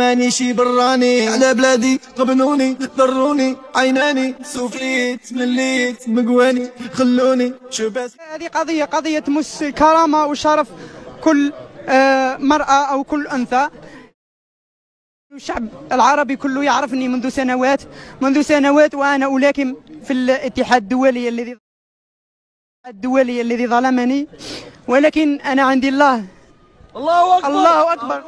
مانيشي براني على بلادي قبنوني ضروني عيناني سوفليت مليت مقواني خلوني شو بس هذه قضية قضية تمس كرامة وشرف كل آه، مرأة أو كل أنثى الشعب العربي كله يعرفني منذ سنوات منذ سنوات وأنا ألاكم في الاتحاد الدولي الذي الدولي الذي ظلمني ولكن أنا عندي الله الله أكبر الله أكبر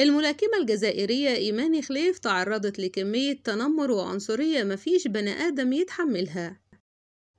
الملاكمة الجزائرية إيمان خليف تعرضت لكمية تنمر وعنصرية مفيش بني آدم يتحملها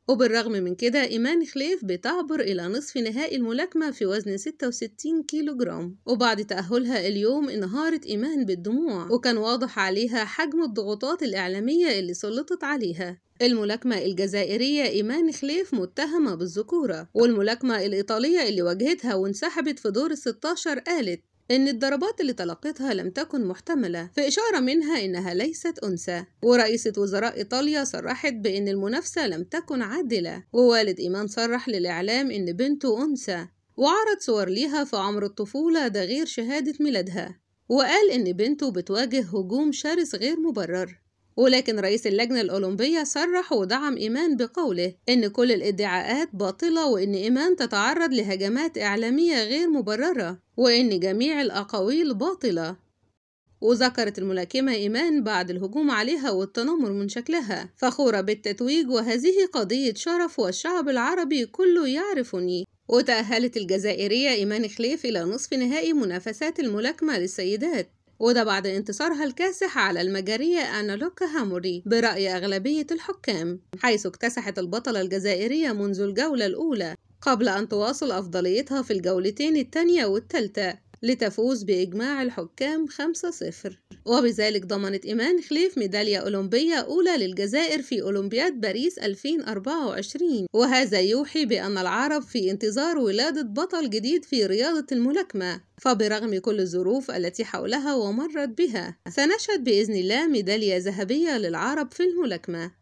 وبالرغم من كده إيمان خليف بتعبر إلى نصف نهائي الملاكمة في وزن 66 كيلو جرام وبعد تأهلها اليوم انهارت إيمان بالدموع وكان واضح عليها حجم الضغوطات الإعلامية اللي سلطت عليها الملاكمة الجزائرية إيمان خليف متهمة بالذكورة والملاكمة الإيطالية اللي واجهتها وانسحبت في دور الستاشر قالت إن الضربات اللي تلقتها لم تكن محتملة في إشارة منها إنها ليست أنثى ورئيسة وزراء إيطاليا صرحت بإن المنافسة لم تكن عادلة ووالد إيمان صرح للإعلام إن بنته أنثى وعرض صور ليها في عمر الطفولة ده غير شهادة ميلادها وقال إن بنته بتواجه هجوم شرس غير مبرر ولكن رئيس اللجنة الأولمبية صرح ودعم إيمان بقوله إن كل الادعاءات باطلة وإن إيمان تتعرض لهجمات إعلامية غير مبررة وإن جميع الأقاويل باطلة وذكرت الملاكمة إيمان بعد الهجوم عليها والتنمر من شكلها فخورة بالتتويج وهذه قضية شرف والشعب العربي كله يعرفني وتأهلت الجزائرية إيمان خليف إلى نصف نهائي منافسات الملاكمة للسيدات وده بعد انتصارها الكاسح على المجرية أنالوكا هاموري برأي أغلبية الحكام حيث اكتسحت البطلة الجزائرية منذ الجولة الأولى قبل أن تواصل أفضليتها في الجولتين الثانية والثالثة لتفوز بإجماع الحكام 5-0 وبذلك ضمنت إيمان خليف ميدالية أولمبية أولى للجزائر في أولمبياد باريس 2024 وهذا يوحي بأن العرب في انتظار ولادة بطل جديد في رياضة الملاكمة فبرغم كل الظروف التي حولها ومرت بها سنشهد بإذن الله ميدالية ذهبية للعرب في الملاكمة